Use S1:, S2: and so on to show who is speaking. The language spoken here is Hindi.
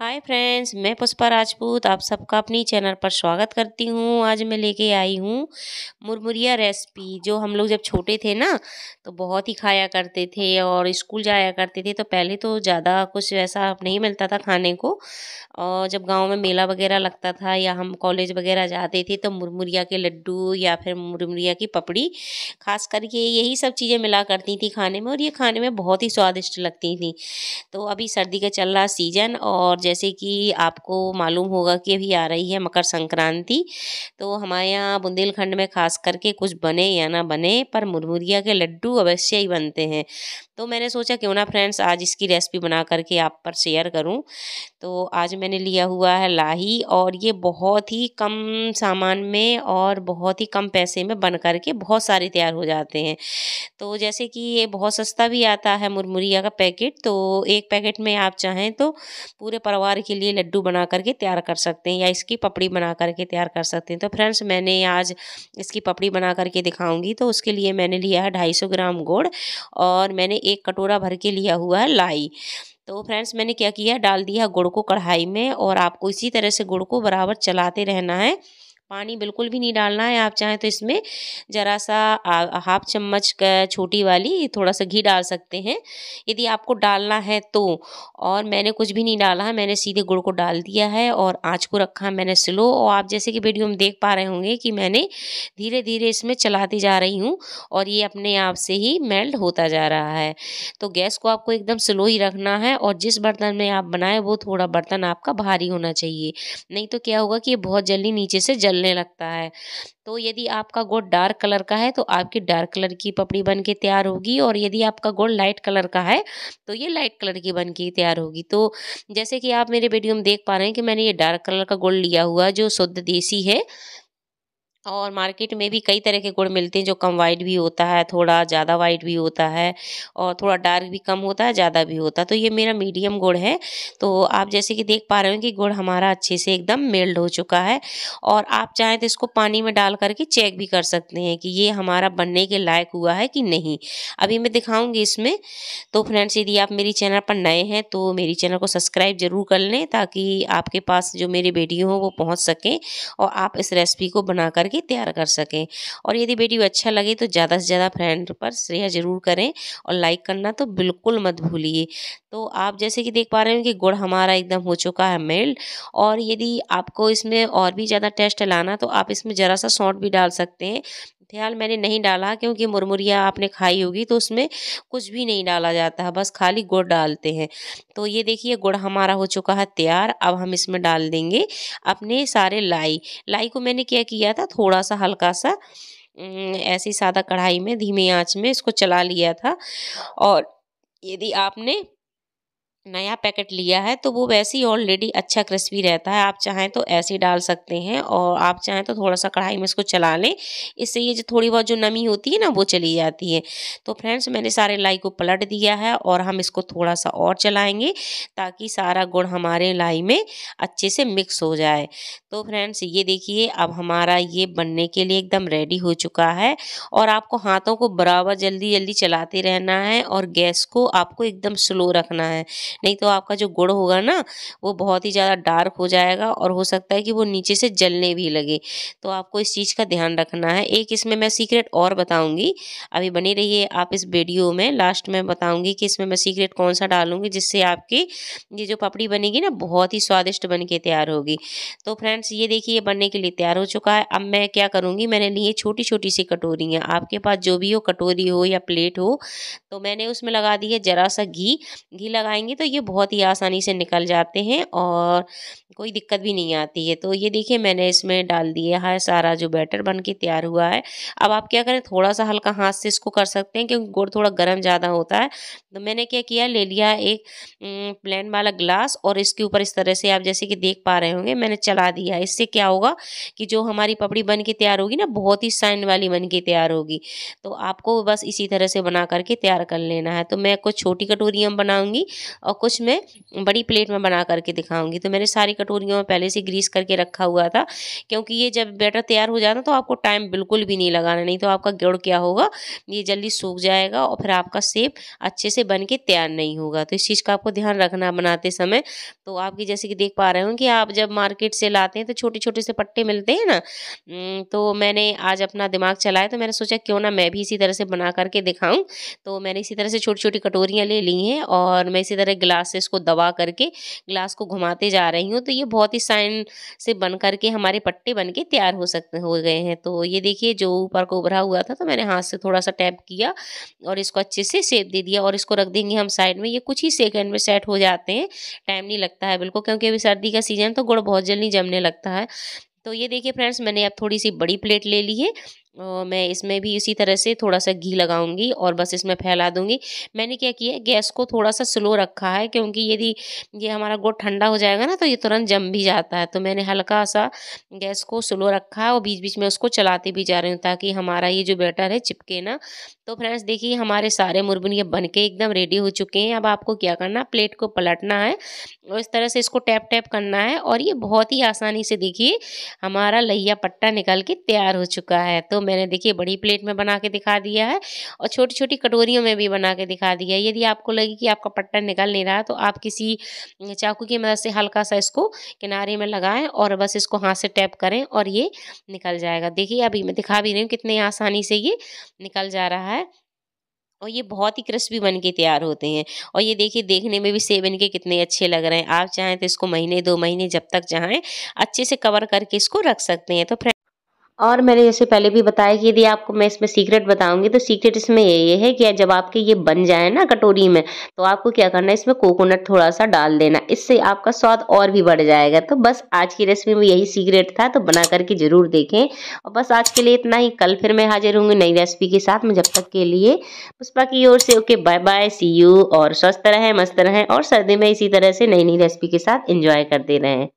S1: हाय फ्रेंड्स मैं पुष्पा राजपूत आप सबका अपनी चैनल पर स्वागत करती हूँ आज मैं लेके आई हूँ मुरमुरिया रेसिपी जो हम लोग जब छोटे थे ना तो बहुत ही खाया करते थे और स्कूल जाया करते थे तो पहले तो ज़्यादा कुछ ऐसा नहीं मिलता था खाने को और जब गांव में मेला वगैरह लगता था या हम कॉलेज वगैरह जाते थे तो मुरमुरिया के लड्डू या फिर मुरमुरिया की पपड़ी खास करके यही सब चीज़ें मिला करती थी खाने में और ये खाने में बहुत ही स्वादिष्ट लगती थी तो अभी सर्दी का चल रहा सीजन और जैसे कि आपको मालूम होगा कि अभी आ रही है मकर संक्रांति तो हमारे यहाँ बुंदेलखंड में खास करके कुछ बने या ना बने पर मुरमुरिया के लड्डू अवश्य ही बनते हैं तो मैंने सोचा क्यों ना फ्रेंड्स आज इसकी रेसिपी बना करके आप पर शेयर करूं तो आज मैंने लिया हुआ है लाही और ये बहुत ही कम सामान में और बहुत ही कम पैसे में बन करके बहुत सारे तैयार हो जाते हैं तो जैसे कि ये बहुत सस्ता भी आता है मुरमुरिया का पैकेट तो एक पैकेट में आप चाहें तो पूरे पर परिवार के लिए लड्डू बना करके तैयार कर सकते हैं या इसकी पपड़ी बना करके तैयार कर सकते हैं तो फ्रेंड्स मैंने आज इसकी पपड़ी बना करके दिखाऊंगी तो उसके लिए मैंने लिया है ढाई ग्राम गुड़ और मैंने एक कटोरा भर के लिया हुआ है लाई तो फ्रेंड्स मैंने क्या किया डाल दिया गुड़ को कढ़ाई में और आपको इसी तरह से गुड़ को बराबर चलाते रहना है पानी बिल्कुल भी नहीं डालना है आप चाहें तो इसमें ज़रा सा हाफ चम्मच का छोटी वाली थोड़ा सा घी डाल सकते हैं यदि आपको डालना है तो और मैंने कुछ भी नहीं डाला है मैंने सीधे गुड़ को डाल दिया है और आँच को रखा है मैंने स्लो और आप जैसे कि वीडियो में देख पा रहे होंगे कि मैंने धीरे धीरे इसमें चलाती जा रही हूँ और ये अपने आप से ही मेल्ट होता जा रहा है तो गैस को आपको एकदम स्लो ही रखना है और जिस बर्तन में आप बनाए वो थोड़ा बर्तन आपका भारी होना चाहिए नहीं तो क्या होगा कि ये बहुत जल्दी नीचे से जल निकलने लगता है तो यदि आपका गुड़ डार्क कलर का है तो आपकी डार्क कलर की पपड़ी बन के तैयार होगी और यदि आपका गुड़ लाइट कलर का है तो ये लाइट कलर की बन के तैयार होगी तो जैसे कि आप मेरे वीडियो में देख पा रहे हैं कि मैंने ये डार्क कलर का गुड़ लिया हुआ जो शुद्ध देसी है और मार्केट में भी कई तरह के गुड़ मिलते हैं जो कम वाइट भी होता है थोड़ा ज़्यादा वाइट भी होता है और थोड़ा डार्क भी कम होता है ज़्यादा भी होता है तो ये मेरा मीडियम गुड़ है तो आप जैसे कि देख पा रहे हो कि गुड़ हमारा अच्छे से एकदम मेल्ड हो चुका है और आप चाहें तो इसको पानी में डाल करके चेक भी कर सकते हैं कि ये हमारा बनने के लायक हुआ है कि नहीं अभी मैं दिखाऊँगी इसमें तो फ्रेंड्स यदि आप मेरी चैनल पर नए हैं तो मेरी चैनल को सब्सक्राइब ज़रूर कर लें ताकि आपके पास जो मेरी वीडियो हो वो पहुँच सकें और आप इस रेसिपी को बना करके कि तैयार कर सकें और यदि वीडियो अच्छा लगे तो ज़्यादा से ज़्यादा फ्रेंड पर शेयर ज़रूर करें और लाइक करना तो बिल्कुल मत भूलिए तो आप जैसे कि देख पा रहे हो कि गुड़ हमारा एकदम हो चुका है मेल्ट और यदि आपको इसमें और भी ज़्यादा टेस्ट लाना तो आप इसमें ज़रा सा सॉन्ट भी डाल सकते हैं फिलहाल मैंने नहीं डाला क्योंकि मुरमुरिया आपने खाई होगी तो उसमें कुछ भी नहीं डाला जाता है बस खाली गुड़ डालते हैं तो ये देखिए गुड़ हमारा हो चुका है तैयार अब हम इसमें डाल देंगे अपने सारे लाई लाई को मैंने क्या किया था थोड़ा सा हल्का सा ऐसी सादा कढ़ाई में धीमे आंच में इसको चला लिया था और यदि आपने नया पैकेट लिया है तो वो वैसे ही ऑलरेडी अच्छा क्रिस्पी रहता है आप चाहें तो ऐसे ही डाल सकते हैं और आप चाहें तो थोड़ा सा कढ़ाई में इसको चला लें इससे ये जो थोड़ी बहुत जो नमी होती है ना वो चली जाती है तो फ्रेंड्स मैंने सारे लाई को पलट दिया है और हम इसको थोड़ा सा और चलाएँगे ताकि सारा गुड़ हमारे लाई में अच्छे से मिक्स हो जाए तो फ्रेंड्स ये देखिए अब हमारा ये बनने के लिए एकदम रेडी हो चुका है और आपको हाथों को बराबर जल्दी जल्दी चलाते रहना है और गैस को आपको एकदम स्लो रखना है नहीं तो आपका जो गुड़ होगा ना वो बहुत ही ज़्यादा डार्क हो जाएगा और हो सकता है कि वो नीचे से जलने भी लगे तो आपको इस चीज़ का ध्यान रखना है एक इसमें मैं सीक्रेट और बताऊँगी अभी बनी रही आप इस वीडियो में लास्ट में बताऊँगी कि इसमें मैं सीक्रेट कौन सा डालूँगी जिससे आपकी ये जो पपड़ी बनेगी ना बहुत ही स्वादिष्ट बन के तैयार होगी तो फ्रेंड्स ये देखिए बनने के लिए तैयार हो चुका है अब मैं क्या करूँगी मैंने लिए छोटी छोटी सी कटोरियाँ आपके पास जो भी हो कटोरी हो या प्लेट हो तो मैंने उसमें लगा दी है ज़रा सा घी घी लगाएंगे तो तो ये बहुत ही आसानी से निकल जाते हैं और कोई दिक्कत भी नहीं आती है तो ये देखिए मैंने इसमें डाल दिया है सारा जो बैटर बन के तैयार हुआ है अब आप क्या करें थोड़ा सा हल्का हाथ से इसको कर सकते हैं क्योंकि गुड़ थोड़ा गर्म ज़्यादा होता है तो मैंने क्या किया ले लिया एक प्लेन वाला ग्लास और इसके ऊपर इस तरह से आप जैसे कि देख पा रहे होंगे मैंने चला दिया इससे क्या होगा कि जो हमारी पपड़ी बन के तैयार होगी ना बहुत ही साइन वाली बन के तैयार होगी तो आपको बस इसी तरह से बना करके तैयार कर लेना है तो मैं कुछ छोटी कटोरियाँ बनाऊँगी और कुछ मैं बड़ी प्लेट में बना करके दिखाऊँगी तो मैंने सारी कटोरियों में पहले से ग्रीस करके रखा हुआ था क्योंकि ये जब बैटर तैयार हो जाता तो आपको टाइम बिल्कुल भी नहीं लगाना नहीं तो आपका गुड़ क्या होगा ये जल्दी सूख जाएगा और फिर आपका सेब अच्छे से बन के तैयार नहीं होगा तो इस चीज़ का आपको ध्यान रखना बनाते समय तो आपकी जैसे कि देख पा रहे हो कि आप जब मार्केट से लाते हैं तो छोटे छोटे से पट्टे मिलते हैं ना तो मैंने आज अपना दिमाग चलाया तो मैंने सोचा क्यों ना मैं भी इसी तरह से बना करके दिखाऊँ तो मैंने इसी तरह से छोटी छोटी कटोरियाँ ले ली हैं और मैं इसी तरह ग्लासेस से इसको दबा करके ग्लास को घुमाते जा रही हूँ तो ये बहुत ही साइन से बन करके हमारे पट्टे बन के तैयार हो सकते हो गए हैं तो ये देखिए जो ऊपर को उभरा हुआ था तो मैंने हाथ से थोड़ा सा टैप किया और इसको अच्छे से सेप दे दिया और इसको रख देंगे हम साइड में ये कुछ ही सेकेंड में सेट हो जाते हैं टाइम नहीं लगता है बिल्कुल क्योंकि अभी सर्दी का सीजन तो गुड़ बहुत जल्दी जमने लगता है तो ये देखिए फ्रेंड्स मैंने अब थोड़ी सी बड़ी प्लेट ले ली है मैं इसमें भी इसी तरह से थोड़ा सा घी लगाऊंगी और बस इसमें फैला दूंगी मैंने क्या किया गैस को थोड़ा सा स्लो रखा है क्योंकि यदि ये हमारा गुड़ ठंडा हो जाएगा ना तो ये तुरंत जम भी जाता है तो मैंने हल्का सा गैस को स्लो रखा है और बीच बीच में उसको चलाते भी जा रही हूँ ताकि हमारा ये जो बैटर है चिपके ना तो फ्रेंड्स देखिए हमारे सारे ये बन के एकदम रेडी हो चुके हैं अब आपको क्या करना प्लेट को पलटना है और इस तरह से इसको टैप टैप करना है और ये बहुत ही आसानी से देखिए हमारा लहिया पट्टा निकल के तैयार हो चुका है तो मैंने देखिए बड़ी प्लेट में बना के दिखा दिया है और छोटी छोटी कटोरियों में भी बना के दिखा दिया है यदि आपको लगे कि आपका पट्टा निकल नहीं रहा तो आप किसी चाकू की मदद से हल्का सा इसको किनारे में लगाएं और बस इसको हाथ से टैप करें और ये निकल जाएगा देखिए अभी मैं दिखा भी रही हूँ कितने आसानी से ये निकल जा रहा है और ये बहुत ही क्रिस्पी बन के तैयार होते हैं और ये देखिए देखने में भी सेब इनके कितने अच्छे लग रहे हैं आप चाहें तो इसको महीने दो महीने जब तक चाहें अच्छे से कवर करके इसको रख सकते हैं तो फ्रेंड और मैंने जैसे पहले भी बताया कि यदि आपको मैं इसमें सीक्रेट बताऊंगी तो सीक्रेट इसमें ये है कि जब आपके ये बन जाए ना कटोरी में तो आपको क्या करना है इसमें कोकोनट थोड़ा सा डाल देना इससे आपका स्वाद और भी बढ़ जाएगा तो बस आज की रेसिपी में यही सीक्रेट था तो बना करके ज़रूर देखें और बस आज के लिए इतना ही कल फिर मैं हाजिर हूँ नई रेसिपी के साथ में जब तक के लिए पुष्पा की ओर से okay bye bye see you और स्वस्थ रहें मस्त रहें और सर्दी में इसी तरह से नई नई रेसिपी के साथ इंजॉय करते रहें